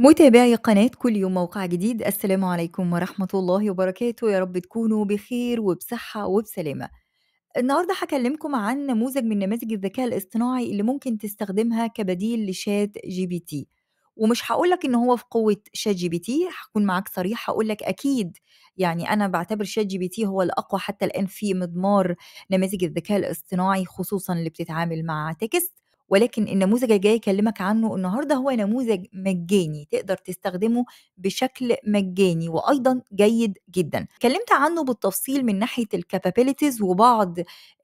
متابعي قناة كل يوم موقع جديد السلام عليكم ورحمة الله وبركاته يا رب تكونوا بخير وبصحة وبسلامة النهاردة هكلمكم عن نموذج من نماذج الذكاء الاصطناعي اللي ممكن تستخدمها كبديل لشات جي بي تي ومش هقولك ان هو في قوة شات جي بي تي هكون معاك صريح هقولك اكيد يعني انا بعتبر شات جي بي تي هو الاقوى حتى الان في مضمار نماذج الذكاء الاصطناعي خصوصا اللي بتتعامل مع تكست ولكن النموذج الجاي اكلمك عنه النهارده هو نموذج مجاني تقدر تستخدمه بشكل مجاني وايضا جيد جدا اتكلمت عنه بالتفصيل من ناحيه الكابابيلتيز وبعض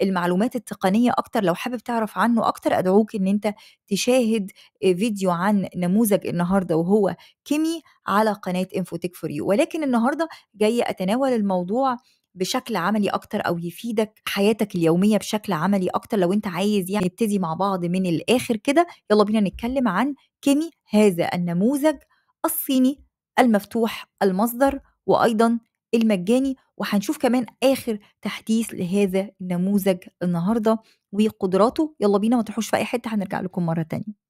المعلومات التقنيه اكتر لو حابب تعرف عنه اكتر ادعوك ان انت تشاهد فيديو عن نموذج النهارده وهو كيمي على قناه انفوتيك فور يو ولكن النهارده جايه اتناول الموضوع بشكل عملي اكتر او يفيدك حياتك اليوميه بشكل عملي اكتر لو انت عايز يعني نبتدي مع بعض من الاخر كده يلا بينا نتكلم عن كيمي هذا النموذج الصيني المفتوح المصدر وايضا المجاني وهنشوف كمان اخر تحديث لهذا النموذج النهارده وقدراته يلا بينا ما تروحوش في اي حته هنرجع لكم مره تانية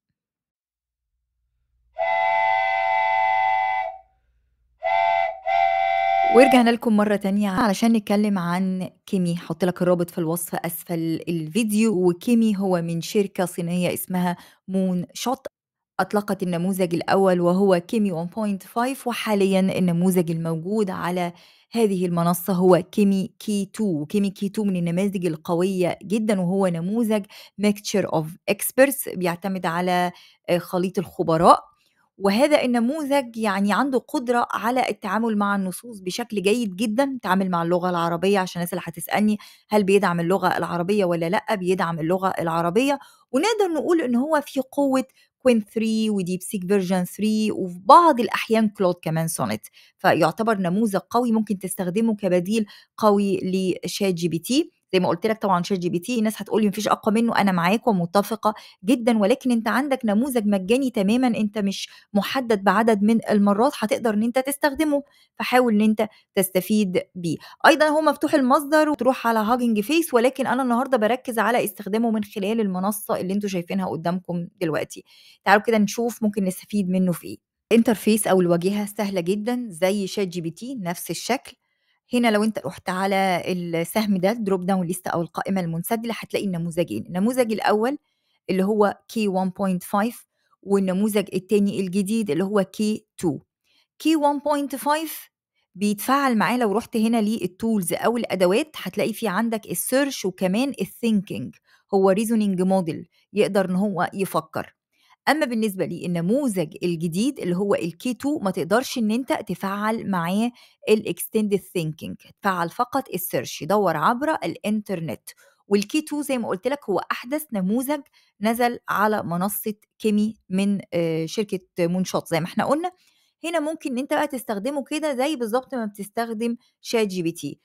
ورجعنا لكم مرة تانية علشان نتكلم عن كيمي حط لك الرابط في الوصف أسفل الفيديو وكيمي هو من شركة صينية اسمها مون شوت أطلقت النموذج الأول وهو كيمي 1.5 وحاليا النموذج الموجود على هذه المنصة هو كيمي كي 2 كيمي كي 2 من النماذج القوية جدا وهو نموذج ميكتشر اوف اكسبرتس بيعتمد على آه، خليط الخبراء وهذا النموذج يعني عنده قدرة على التعامل مع النصوص بشكل جيد جدا تعامل مع اللغة العربية عشان الناس اللي هتسألني هل بيدعم اللغة العربية ولا لأ بيدعم اللغة العربية ونقدر نقول إن هو في قوة كوين 3 وديب سيك فيرجن 3 وفي بعض الأحيان كلود كمان سونت فيعتبر نموذج قوي ممكن تستخدمه كبديل قوي لشات جي بي تي زي ما قلت لك طبعا شات جي بي تي ناس هتقول لي مفيش اقوى منه انا معاك ومتفقه جدا ولكن انت عندك نموذج مجاني تماما انت مش محدد بعدد من المرات هتقدر ان انت تستخدمه فحاول ان انت تستفيد بيه ايضا هو مفتوح المصدر وتروح على هاجنج فيس ولكن انا النهارده بركز على استخدامه من خلال المنصه اللي انتم شايفينها قدامكم دلوقتي تعالوا كده نشوف ممكن نستفيد منه في ايه انترفيس او الواجهه سهله جدا زي شات جي بي تي نفس الشكل هنا لو انت رحت على السهم ده الدروب داون ليست او القائمه المنسدله هتلاقي النموذجين النموذج الاول اللي هو كي 1.5 والنموذج الثاني الجديد اللي هو كي 2 كي 1.5 بيتفاعل معاه لو رحت هنا للتولز او الادوات هتلاقي في عندك السيرش وكمان الثينكينج هو ريزونينج موديل يقدر ان هو يفكر اما بالنسبه للنموذج الجديد اللي هو الكيتو ما تقدرش ان انت تفعل معاه الاكستندد ثينكينج تفعل فقط السيرش يدور عبر الانترنت والكيتو زي ما قلت لك هو احدث نموذج نزل على منصه كيمي من آه، شركه مونشوت زي ما احنا قلنا هنا ممكن انت بقى تستخدمه كده زي بالظبط ما بتستخدم شات جي بي تي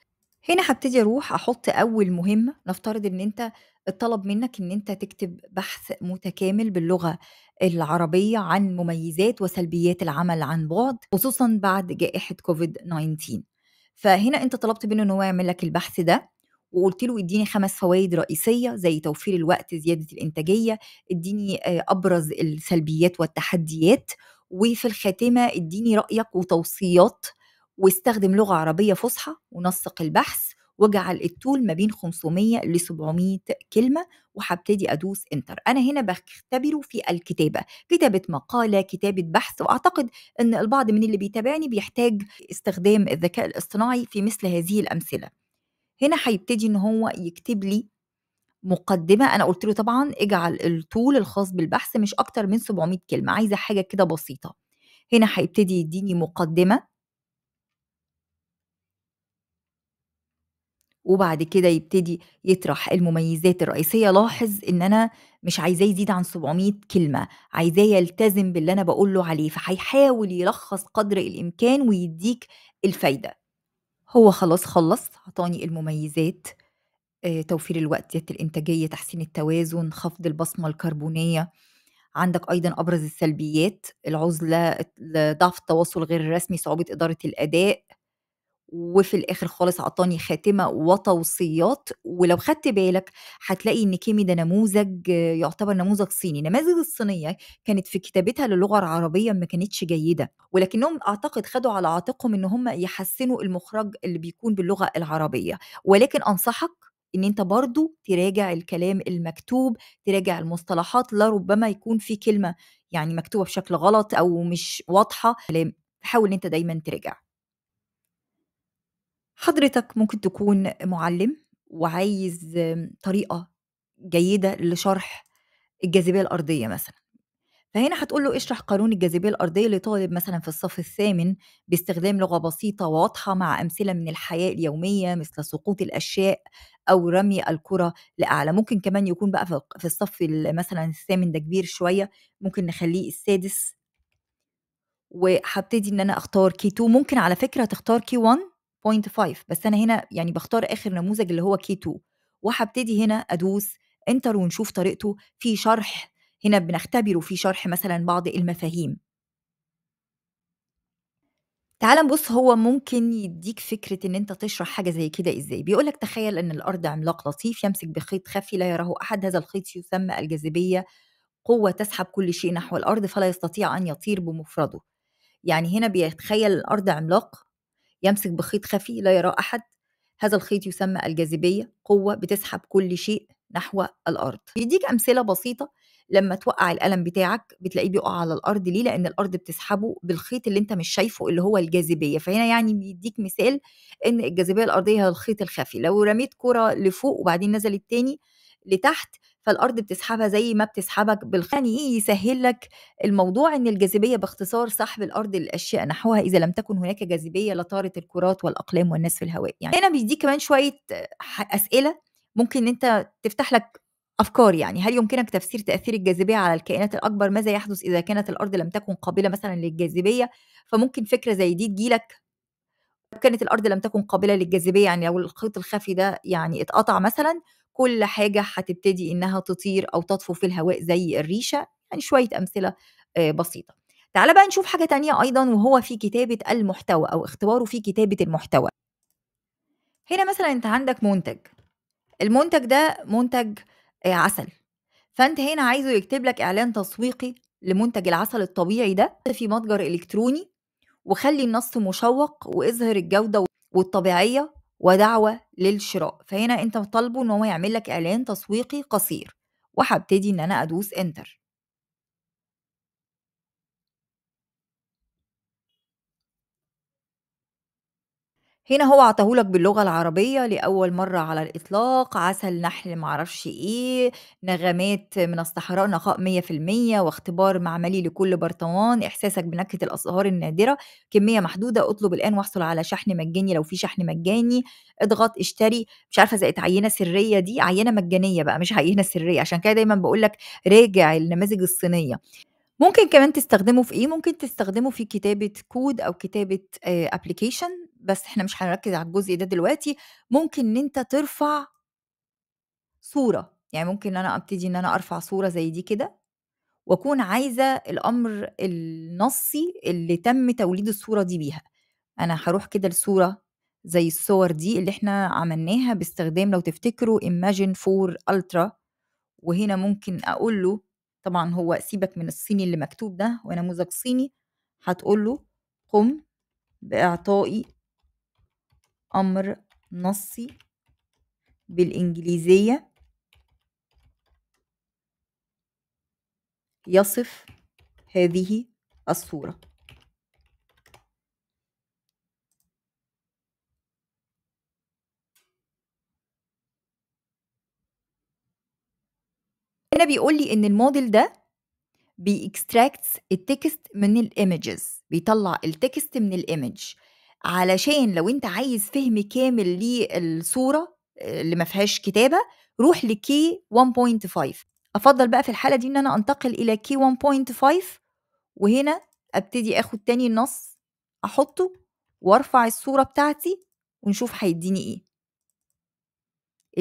هنا هبتدي اروح احط اول مهمه نفترض ان انت اتطلب منك إن أنت تكتب بحث متكامل باللغة العربية عن مميزات وسلبيات العمل عن بعد خصوصا بعد جائحة كوفيد 19 فهنا أنت طلبت منه إن هو يعمل لك البحث ده وقلت له اديني خمس فوائد رئيسيه زي توفير الوقت زياده الانتاجيه اديني آه، ابرز السلبيات والتحديات وفي الخاتمه اديني رايك وتوصيات واستخدم لغه عربيه فصحى ونسق البحث واجعل الطول ما بين 500 ل 700 كلمة وهبتدي أدوس انتر أنا هنا بختبره في الكتابة كتابة مقالة كتابة بحث وأعتقد أن البعض من اللي بيتابعني بيحتاج استخدام الذكاء الاصطناعي في مثل هذه الأمثلة هنا هيبتدي أن هو يكتب لي مقدمة أنا قلت له طبعا اجعل الطول الخاص بالبحث مش أكتر من 700 كلمة عايزة حاجة كده بسيطة هنا هيبتدي يديني مقدمة وبعد كده يبتدي يطرح المميزات الرئيسية لاحظ إن أنا مش عايزاه يزيد عن 700 كلمة عايزاه يلتزم باللي أنا بقول له عليه فهيحاول يلخص قدر الإمكان ويديك الفايدة هو خلاص خلص عطاني المميزات آه، توفير الوقت زياده الإنتاجية تحسين التوازن خفض البصمة الكربونية عندك أيضا أبرز السلبيات العزلة ضعف التواصل غير الرسمي صعوبة إدارة الأداء وفي الاخر خالص عطاني خاتمه وتوصيات ولو خدت بالك هتلاقي ان كيمي ده نموذج يعتبر نموذج صيني النماذج الصينيه كانت في كتابتها للغه العربيه ما كانتش جيده ولكنهم اعتقد خدوا على عاتقهم ان هم يحسنوا المخرج اللي بيكون باللغه العربيه ولكن انصحك ان انت برضو تراجع الكلام المكتوب تراجع المصطلحات لربما يكون في كلمه يعني مكتوبه بشكل غلط او مش واضحه حاول ان انت دايما تراجع حضرتك ممكن تكون مُعلِّم وعايز طريقة جيدة لشرح الجاذبية الأرضية مثلًا، فهنا هتقول له اشرح قانون الجاذبية الأرضية لطالب مثلًا في الصف الثامن باستخدام لغة بسيطة وواضحة مع أمثلة من الحياة اليومية مثل سقوط الأشياء أو رمي الكرة لأعلى، ممكن كمان يكون بقى في الصف مثلًا الثامن ده كبير شوية ممكن نخلّيه السادس. وهبتدي إن أنا كي K2 ممكن على فكرة تختار كي 1 0.5 بس انا هنا يعني بختار اخر نموذج اللي هو كي 2 وهبتدي هنا ادوس انتر ونشوف طريقته في شرح هنا بنختبره في شرح مثلا بعض المفاهيم تعال نبص هو ممكن يديك فكرة إن أنت تشرح حاجة زي كده إزاي بيقولك تخيل أن الأرض عملاق لطيف يمسك بخيط خفي لا يراه أحد هذا الخيط يسمى الجاذبية قوة تسحب كل شيء نحو الأرض فلا يستطيع أن يطير بمفرده يعني هنا بيتخيل الأرض عملاق يمسك بخيط خفي لا يراه أحد هذا الخيط يسمى الجاذبية قوة بتسحب كل شيء نحو الأرض بيديك أمثلة بسيطة لما توقع القلم بتاعك بتلاقيه بيقع على الأرض ليه لأن الأرض بتسحبه بالخيط اللي أنت مش شايفه اللي هو الجاذبية فهنا يعني بيديك مثال إن الجاذبية الأرضية هي الخيط الخفي لو رميت كرة لفوق وبعدين نزلت تاني لتحت فالارض بتسحبها زي ما بتسحبك بالخ يعني يسهل لك الموضوع ان الجاذبيه باختصار سحب الارض للاشياء نحوها اذا لم تكن هناك جاذبيه لطارت الكرات والاقلام والناس في الهواء يعني هنا بيديك كمان شويه اسئله ممكن انت تفتح لك افكار يعني هل يمكنك تفسير تاثير الجاذبيه على الكائنات الاكبر ماذا يحدث اذا كانت الارض لم تكن قابله مثلا للجاذبيه فممكن فكره زي دي تجيلك كانت الارض لم تكن قابله للجاذبيه يعني لو الخيط الخفي ده يعني اتقطع مثلا كل حاجة هتبتدي إنها تطير أو تطفو في الهواء زي الريشة يعني شوية أمثلة آه، بسيطة تعال بقى نشوف حاجة تانية أيضا وهو في كتابة المحتوى أو اختباره في كتابة المحتوى هنا مثلا أنت عندك منتج المنتج ده منتج آه، عسل فأنت هنا عايزه يكتب لك إعلان تسويقي لمنتج العسل الطبيعي ده في متجر إلكتروني وخلي النص مشوق واظهر الجودة والطبيعية ودعوة للشراء فهنا انت طالبه ان هو يعمل لك اعلان تسويقي قصير وهبتدي ان انا ادوس انتر هنا هو عطاهولك باللغة العربية لأول مرة على الإطلاق عسل نحل معرفش إيه نغمات من الصحراء نقاء 100% واختبار معملي لكل برطمان إحساسك بنكهة الأزهار النادرة كمية محدودة اطلب الآن واحصل على شحن مجاني لو في شحن مجاني اضغط اشتري مش عارفة زي عينة سرية دي عينة مجانية بقى مش عينة سرية عشان كده دايما بقولك راجع النماذج الصينية ممكن كمان تستخدمه في إيه؟ ممكن تستخدمه في كتابة كود أو كتابة ابلكيشن آه، بس إحنا مش هنركّز على الجزء ده دلوقتي، ممكن إن أنت ترفع صورة، يعني ممكن أنا أبتدي إن أنا أرفع صورة زي دي كده، وأكون عايزة الأمر النصي اللي تم توليد الصورة دي بيها، أنا هروح كده لصورة زي الصور دي اللي إحنا عملناها باستخدام لو تفتكروا Imagine 4 Ultra وهنا ممكن أقول له طبعا هو سيبك من الصيني اللي مكتوب ده ونموذج صيني هتقول له قم بإعطائي أمر نصي بالإنجليزية يصف هذه الصورة هنا بيقول لي ان الموديل ده بيكستراكت التكست من الايمجز بيطلع التكست من الايمج علشان لو انت عايز فهم كامل للصوره آه، اللي ما فيهاش كتابه روح لكي 1.5 افضل بقى في الحاله دي ان انا انتقل الى كي 1.5 وهنا ابتدي اخد تاني النص احطه وارفع الصوره بتاعتي ونشوف هيديني ايه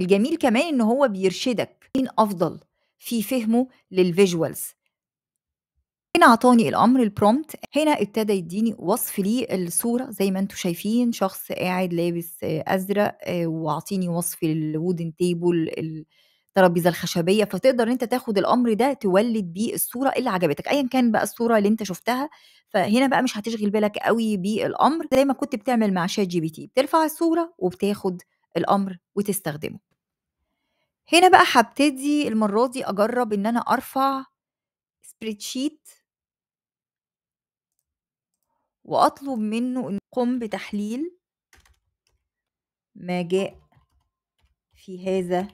الجميل كمان ان هو بيرشدك مين إيه افضل في فهمه للفيجوالز هنا عطاني الامر البرومت هنا ابتدى يديني وصف لي الصوره زي ما انتم شايفين شخص قاعد لابس آه، ازرق آه، واعطيني وصف الوودن تيبل الترابيزه الخشبيه فتقدر انت تاخد الامر ده تولد بيه الصوره اللي عجبتك ايا كان بقى الصوره اللي انت شفتها فهنا بقى مش هتشغل بالك قوي بالامر زي ما كنت بتعمل مع شات جي بي تي بترفع الصوره وبتاخد الامر وتستخدمه هنا بقى هبتدي المرة دي أجرب إن أنا أرفع سبريد شيت وأطلب منه إن قم بتحليل ما جاء في هذا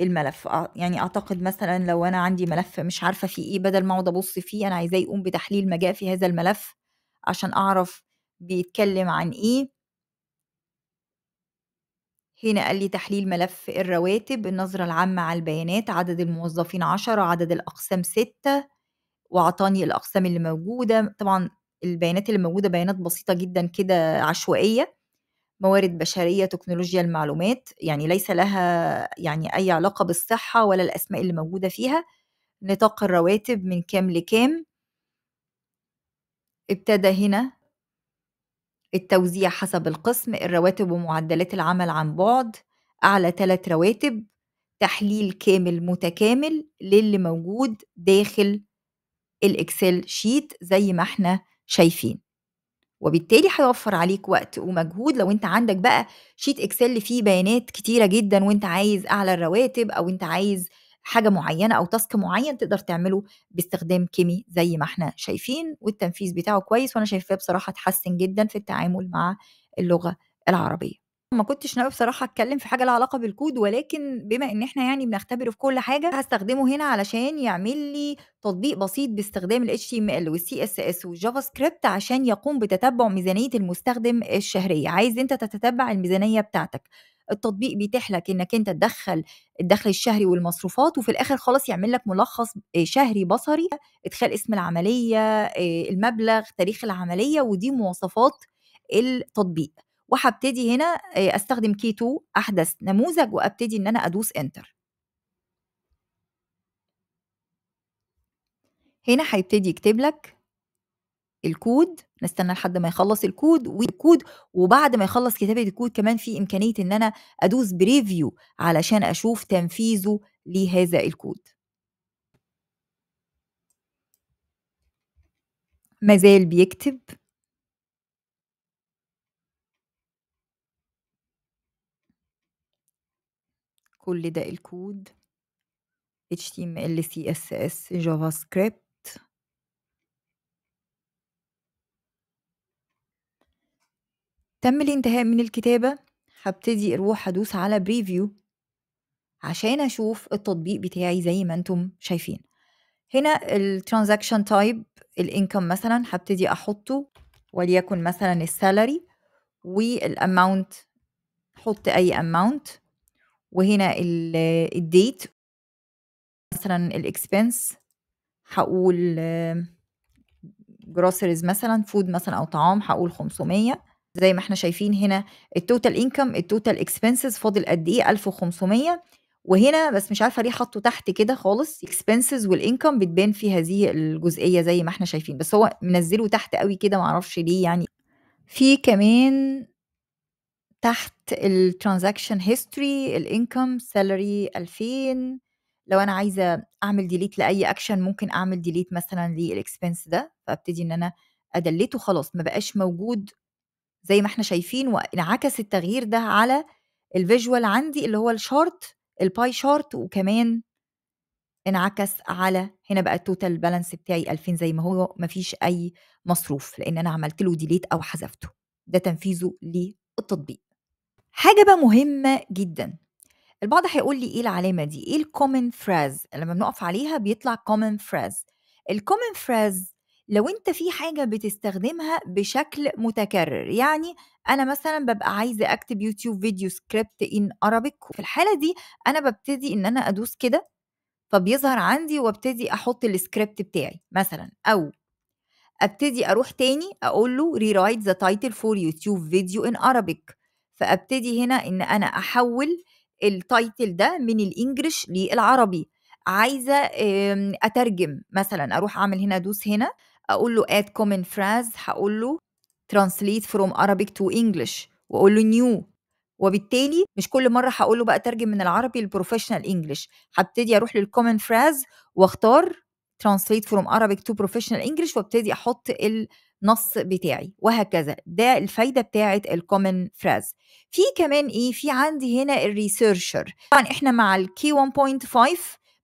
الملف يعني اعتقد مثلا لو انا عندي ملف مش عارفه فيه ايه بدل ما اقعد ابص فيه انا عايزاه يقوم بتحليل ما جاء في هذا الملف عشان اعرف بيتكلم عن ايه هنا قال لي تحليل ملف الرواتب النظرة العامة على البيانات عدد الموظفين عشرة عدد الأقسام ستة وعطاني الأقسام اللي موجودة طبعا البيانات اللي موجودة بيانات بسيطة جدا كده عشوائية موارد بشرية تكنولوجيا المعلومات يعني ليس لها يعني أي علاقة بالصحة ولا الأسماء اللي موجودة فيها نطاق الرواتب من كام لكام ابتدى هنا التوزيع حسب القسم الرواتب ومعدلات العمل عن بعد أعلى ثلاث رواتب تحليل كامل متكامل للي موجود داخل الإكسل شيت زي ما احنا شايفين وبالتالي هيوفر عليك وقت ومجهود لو انت عندك بقى شيت اكسل فيه بيانات كتيره جدا وانت عايز اعلى الرواتب او انت عايز حاجه معينه او تاسك معين تقدر تعمله باستخدام كيمي زي ما احنا شايفين والتنفيذ بتاعه كويس وانا شايفاه بصراحه اتحسن جدا في التعامل مع اللغه العربيه ما كنتش ناوي بصراحه اتكلم في حاجه لها علاقه بالكود ولكن بما ان احنا يعني بنختبره في كل حاجه هستخدمه هنا علشان يعمل لي تطبيق بسيط باستخدام ال HTML وال CSS والجافا سكريبت عشان يقوم بتتبع ميزانيه المستخدم الشهريه عايز انت تتتبع الميزانيه بتاعتك التطبيق بيتيح لك انك انت تدخل الدخل الشهري والمصروفات وفي الاخر خلاص يعمل لك ملخص آه، شهري بصري ادخال اسم العمليه آه، المبلغ تاريخ العمليه ودي مواصفات التطبيق وهبتدي هنا آه، استخدم كي 2 احدث نموذج وابتدي ان انا ادوس انتر هنا هيبتدي يكتب لك الكود نستنى لحد ما يخلص الكود والكود وبعد ما يخلص كتابه الكود كمان في امكانيه ان انا ادوس بريفيو علشان اشوف تنفيذه لهذا الكود مازال بيكتب كل ده الكود HTML CSS JavaScript تم الانتهاء من الكتابة هبتدي أروح أدوس على بريفيو عشان أشوف التطبيق بتاعي زي ما أنتم شايفين هنا الترانزاكشن تايب الانكم مثلا هبتدي أحطه وليكن مثلا السالري والاماونت حط أي اماونت وهنا الديت مثلا الاكسبنس هقول جروسرز مثلا فود مثلا او طعام هقول 500 زي ما احنا شايفين هنا التوتال انكم التوتال اكسبنسز فاضل قد ايه 1500 وهنا بس مش عارفه ليه حطوا تحت كده خالص اكسبنسز والانكم بتبان في هذه الجزئيه زي ما احنا شايفين بس هو منزله تحت قوي كده معرفش ليه يعني في كمان تحت الترانزاكشن هيستوري الانكم سالري 2000 لو انا عايزه اعمل ديليت لاي اكشن ممكن اعمل ديليت مثلا للاكسبنس ده فابتدي ان انا ادلته خلاص ما بقاش موجود زي ما احنا شايفين وانعكس التغيير ده على الفيجوال عندي اللي هو الشارت الباي شارت وكمان انعكس على هنا بقى التوتال بالانس بتاعي 2000 زي ما هو مفيش اي مصروف لان انا عملت له ديليت او حذفته ده تنفيذه للتطبيق حاجه بقى مهمه جدا البعض هيقول لي ايه العلامه دي ايه الكومن فراز لما بنقف عليها بيطلع كومن فراز الكومن فراز لو انت في حاجه بتستخدمها بشكل متكرر يعني انا مثلا ببقى عايزه اكتب يوتيوب فيديو سكريبت ان ارابيك في الحاله دي انا ببتدي ان انا ادوس كده فبيظهر عندي وابتدي احط السكريبت بتاعي مثلا او ابتدي اروح تاني اقول له rewrite the title for YouTube video in Arabic فابتدي هنا ان انا احول التايتل ده من الانجليش للعربي عايزه آمم، اترجم مثلا اروح اعمل هنا ادوس هنا اقول له add common phrase هقول له translate from Arabic to English واقول له new وبالتالي مش كل مره هقول له بقى ترجم من العربي للبروفيشنال انجلش هبتدي اروح للكومن فراز واختار ترانسليت فروم Arabic تو بروفيشنال انجلش وابتدي احط النص بتاعي وهكذا ده الفايده بتاعه الكومن فراز في كمان ايه في عندي هنا الريسيرشر طبعا احنا مع الكي 1.5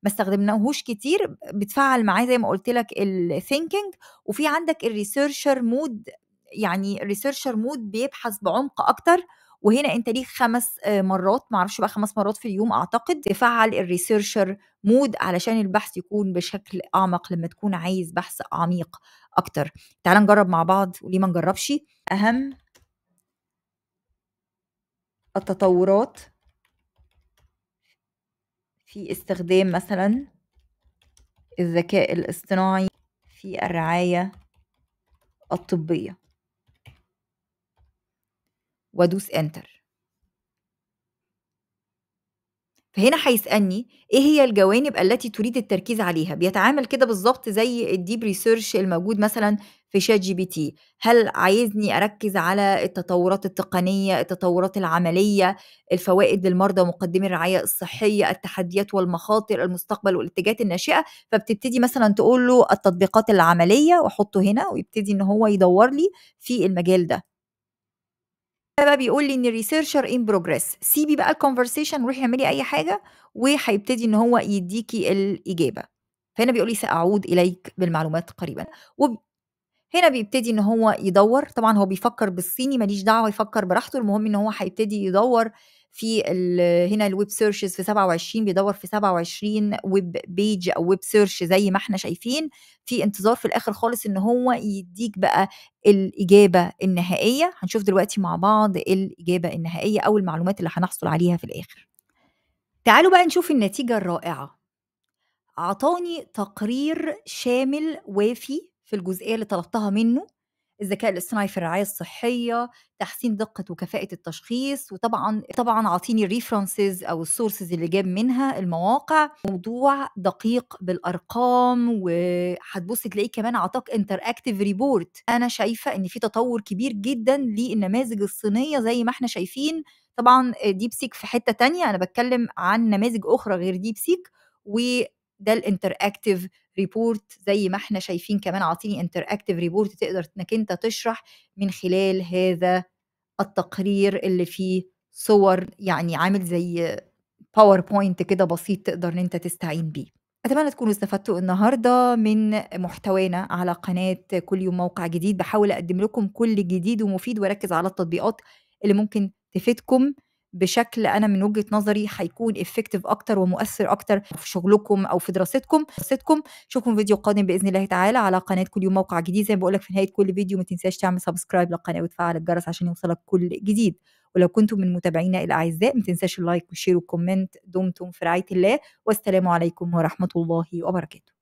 ما استخدمناهوش كتير بتفعل معاه زي ما قلت لك الثينكينج وفي عندك الريسيرشر مود يعني الريسيرشر مود بيبحث بعمق اكتر وهنا انت ليك خمس آه، مرات معرفش بقى خمس مرات في اليوم اعتقد تفعل الريسيرشر مود علشان البحث يكون بشكل اعمق لما تكون عايز بحث عميق اكتر تعال نجرب مع بعض وليه ما نجربش اهم التطورات في استخدام مثلا الذكاء الاصطناعي في الرعاية الطبية وادوس انتر فهنا هيسالني ايه هي الجوانب التي تريد التركيز عليها بيتعامل كده بالظبط زي الديب ريسيرش الموجود مثلا في شات جي بي تي هل عايزني اركز على التطورات التقنيه التطورات العمليه الفوائد للمرضى ومقدمي الرعايه الصحيه التحديات والمخاطر المستقبل والاتجاهات الناشئه فبتبتدي مثلا تقول له التطبيقات العمليه واحطه هنا ويبتدي ان هو يدور لي في المجال ده ده بقى بيقول لي ان الريسيرشر ان بروجريس سيبي بقى الكونفرسيشن روحي اعملي اي حاجه وهيبتدي ان هو يديكي الاجابه فهنا بيقول لي ساعود اليك بالمعلومات قريبا وهنا هنا بيبتدي ان هو يدور طبعا هو بيفكر بالصيني ماليش دعوه يفكر براحته المهم ان هو هيبتدي يدور في هنا الويب سيرشز في 27 بيدور في 27 ويب بيج او ويب سيرش زي ما احنا شايفين في انتظار في الاخر خالص ان هو يديك بقى الاجابه النهائيه هنشوف دلوقتي مع بعض الاجابه النهائيه او المعلومات اللي هنحصل عليها في الاخر تعالوا بقى نشوف النتيجه الرائعه اعطاني تقرير شامل وافي في الجزئيه اللي طلبتها منه الذكاء الاصطناعي في الرعايه الصحيه تحسين دقه وكفاءه التشخيص وطبعا طبعا اعطيني الريفرنسز او السورسز اللي جاب منها المواقع موضوع دقيق بالارقام وهتبص تلاقيه كمان اعطاك انتر اكتف ريبورت انا شايفه ان في تطور كبير جدا للنماذج الصينيه زي ما احنا شايفين طبعا ديب آه، سيك في حته تانية انا بتكلم عن نماذج اخرى غير ديب سيك ده الانتر اكتف ريبورت زي ما احنا شايفين كمان عاطيني انتر اكتف ريبورت تقدر انك انت تشرح من خلال هذا التقرير اللي فيه صور يعني عامل زي باوربوينت كده بسيط تقدر ان انت تستعين بيه أتمنى تكونوا استفدتوا النهاردة من محتوانا على قناة كل يوم موقع جديد بحاول أقدم لكم كل جديد ومفيد وأركز على التطبيقات اللي ممكن تفيدكم بشكل انا من وجهه نظري هيكون افكتيف اكتر ومؤثر اكتر في شغلكم او في دراستكم دراستكم اشوفكم فيديو قادم باذن الله تعالى على قناه كل يوم موقع جديد زي ما بقول لك في نهايه كل فيديو ما تنساش تعمل سبسكرايب للقناه وتفعل الجرس عشان يوصلك كل جديد ولو كنتم من متابعينا الاعزاء ما تنساش اللايك والشير والكومنت دمتم في رعايه الله والسلام عليكم ورحمه الله وبركاته